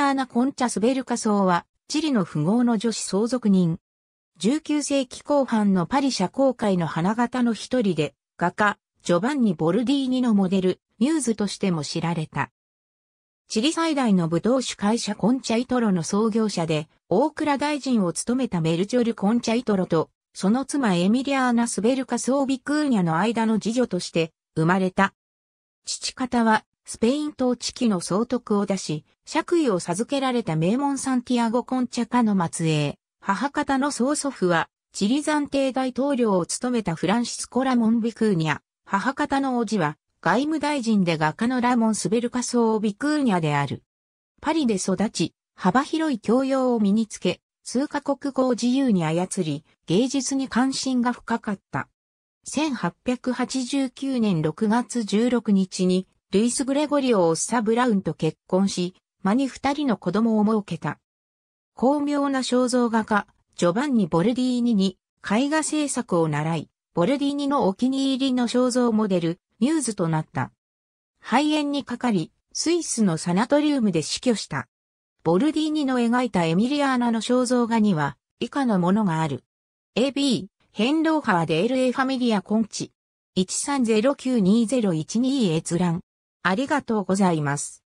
アーナ・コンチャ・スベルカ層は、チリの富豪の女子相続人。19世紀後半のパリ社交界の花形の一人で、画家、ジョバンニ・ボルディーニのモデル、ミューズとしても知られた。チリ最大の武道主会社コンチャイトロの創業者で、大倉大臣を務めたメルチョル・コンチャイトロと、その妻エミリアーナ・スベルカス・ービクーニャの間の次女として生まれた。父方はスペイン統治期の総督を出し、爵位を授けられた名門サンティアゴ・コンチャカの末裔、母方の曽祖父は、チリ暫定大統領を務めたフランシスコ・ラモン・ビクーニャ、母方の叔父は、外務大臣で画家のラモン・スベルカソー・ビクーニャである。パリで育ち、幅広い教養を身につけ、数カ国語を自由に操り、芸術に関心が深かった。1889年6月16日にルイス・グレゴリオ・オッサ・ブラウンと結婚し、間に二人の子供を設けた。巧妙な肖像画家、ジョバンニ・ボルディーニに絵画制作を習い、ボルディーニのお気に入りの肖像モデル、ミューズとなった。肺炎にかかり、スイスのサナトリウムで死去した。ボルディーニの描いたエミリアーナの肖像画には、以下のものがある。AB、ヘンローハーで a ファミリアコンチ。13092012閲覧。ありがとうございます。